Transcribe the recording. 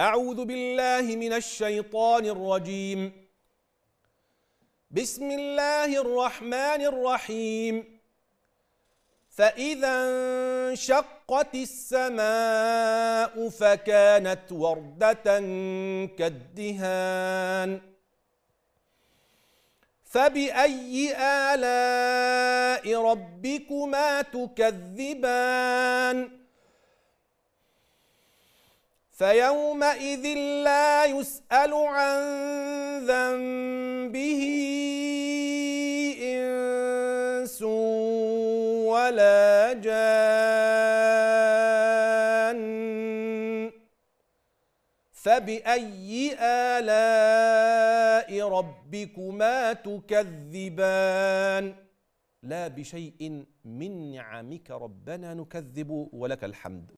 أعوذ بالله من الشيطان الرجيم بسم الله الرحمن الرحيم فإذا انشقت السماء فكانت وردة كالدهان فبأي آلاء ربكما تكذبان؟ فيومئذ لا يسأل عن ذنبه إنس ولا جان فبأي آلاء ربكما تكذبان لا بشيء من نعمك ربنا نكذب ولك الحمد